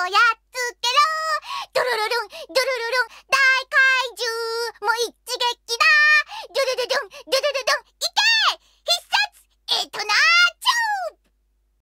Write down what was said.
をやっつけろドルルルン、ドルルルン、大怪獣もう一撃だドルルルン、ドルドルン